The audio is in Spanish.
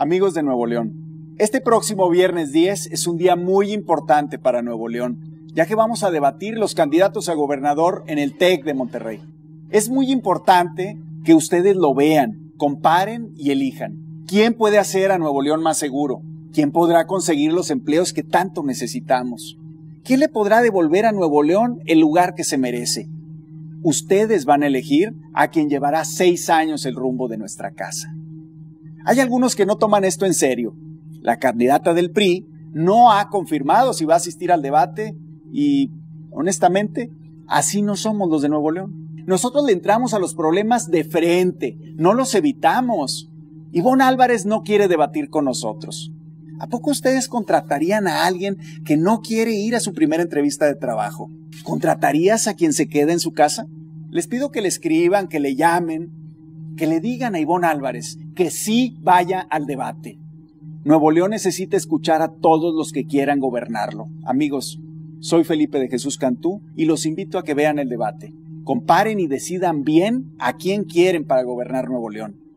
Amigos de Nuevo León, este próximo viernes 10 es un día muy importante para Nuevo León, ya que vamos a debatir los candidatos a gobernador en el TEC de Monterrey. Es muy importante que ustedes lo vean, comparen y elijan. ¿Quién puede hacer a Nuevo León más seguro? ¿Quién podrá conseguir los empleos que tanto necesitamos? ¿Quién le podrá devolver a Nuevo León el lugar que se merece? Ustedes van a elegir a quien llevará seis años el rumbo de nuestra casa. Hay algunos que no toman esto en serio. La candidata del PRI no ha confirmado si va a asistir al debate y, honestamente, así no somos los de Nuevo León. Nosotros le entramos a los problemas de frente, no los evitamos. Ivonne Álvarez no quiere debatir con nosotros. ¿A poco ustedes contratarían a alguien que no quiere ir a su primera entrevista de trabajo? ¿Contratarías a quien se queda en su casa? Les pido que le escriban, que le llamen, que le digan a Ivonne Álvarez, que sí vaya al debate. Nuevo León necesita escuchar a todos los que quieran gobernarlo. Amigos, soy Felipe de Jesús Cantú y los invito a que vean el debate. Comparen y decidan bien a quién quieren para gobernar Nuevo León.